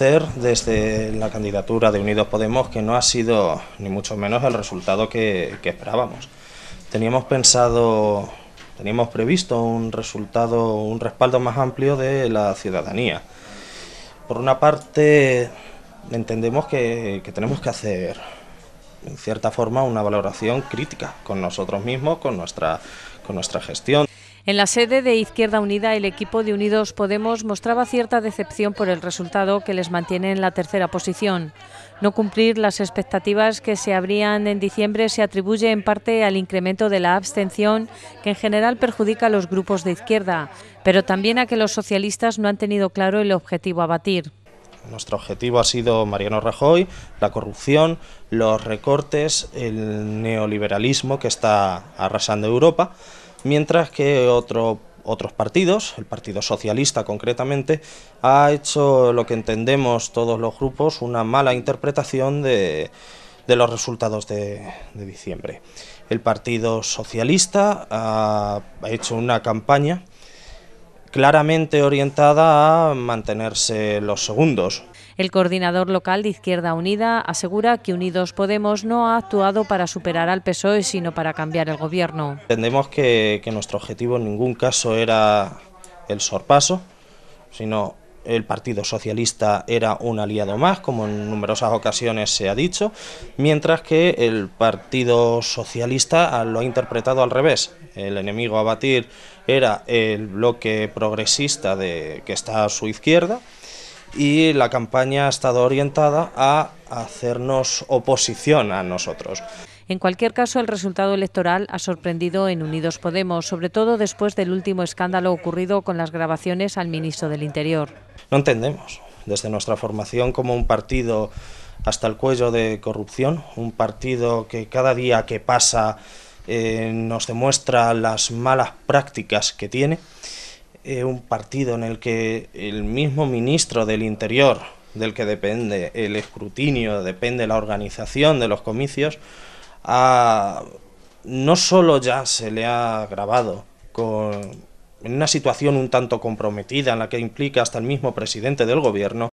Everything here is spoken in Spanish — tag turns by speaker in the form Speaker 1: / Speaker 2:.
Speaker 1: desde la candidatura de Unidos Podemos que no ha sido ni mucho menos el resultado que, esperábamos. Teníamos pensado, teníamos previsto un resultado, un respaldo más amplio de la ciudadanía. Por una parte, entendemos que, que tenemos que hacer en cierta forma una valoración crítica con nosotros mismos, con nuestra, con nuestra gestión. En la sede
Speaker 2: de Izquierda Unida, el equipo de Unidos Podemos mostraba cierta decepción por el resultado que les mantiene en la tercera posición. No cumplir las expectativas que se abrían en diciembre se atribuye en parte al incremento de la abstención, que en general perjudica a los grupos de izquierda, pero también a que los socialistas no han tenido claro el objetivo a batir.
Speaker 1: Nuestro objetivo ha sido Mariano Rajoy, la corrupción, los recortes, el neoliberalismo que está arrasando Europa mientras que otros partidos, el Partido Socialista concretamente, ha hecho lo que entendemos todos los grupos, una mala interpretación de, de los resultados de, diciembre. El Partido Socialista ha hecho una campaña claramente orientada a mantenerse los segundos,
Speaker 2: el coordinador local de Izquierda Unida asegura que Unidos Podemos no ha actuado para superar al PSOE, sino para cambiar el gobierno.
Speaker 1: Entendemos que, nuestro objetivo en ningún caso era el sorpaso, sino el Partido Socialista era un aliado más, como en numerosas ocasiones se ha dicho, mientras que el Partido Socialista lo ha interpretado al revés. El enemigo a batir era el bloque progresista de, que está a su izquierda, y la campaña ha estado orientada a hacernos oposición a nosotros.
Speaker 2: En cualquier caso, el resultado electoral ha sorprendido en Unidos Podemos, sobre todo después del último escándalo ocurrido con las grabaciones al ministro del Interior.
Speaker 1: No entendemos, desde nuestra formación como un partido hasta el cuello de corrupción, un partido que cada día que pasa eh, nos demuestra las malas prácticas que tiene. Eh, un partido en el que el mismo ministro del Interior, del que depende el escrutinio, depende la organización de los comicios, no solo ya se le ha grabado con en una situación un tanto comprometida en la que implica hasta el mismo presidente del gobierno,